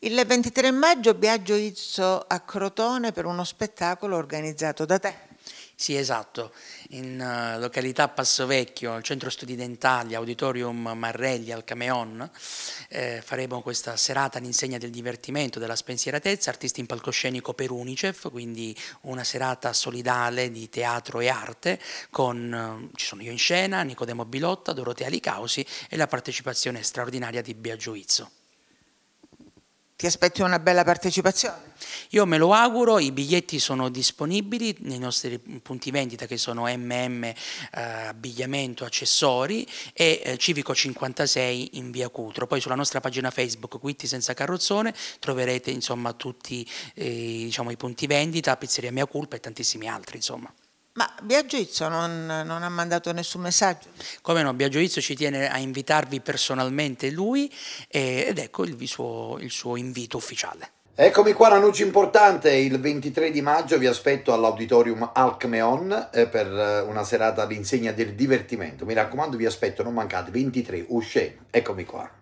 Il 23 maggio Biagio Izzo a Crotone per uno spettacolo organizzato da te. Sì, esatto, in uh, località Passovecchio, al centro studi dentali, auditorium Marrelli al Cameon, eh, faremo questa serata all'insegna del divertimento, della spensieratezza, artisti in palcoscenico per Unicef, quindi una serata solidale di teatro e arte, con, uh, ci sono io in scena, Nicodemo Bilotta, Dorotea Licausi e la partecipazione straordinaria di Biagio Izzo. Ti aspetti una bella partecipazione? Io me lo auguro, i biglietti sono disponibili nei nostri punti vendita che sono MM eh, Abbigliamento Accessori e eh, Civico 56 in via Cutro. Poi sulla nostra pagina Facebook Quitti Senza Carrozzone troverete insomma tutti eh, diciamo, i punti vendita, Pizzeria Mia Culpa e tantissimi altri. Insomma. Ma Biagio non, non, ha mandato nessun messaggio? Come no, Biagio ci tiene a invitarvi personalmente lui eh, ed ecco il suo, il suo invito ufficiale. Eccomi qua, un annuncio importante, il 23 di maggio vi aspetto all'auditorium Alcmeon eh, per eh, una serata all'insegna del divertimento, mi raccomando vi aspetto, non mancate, 23, uscendo, eccomi qua.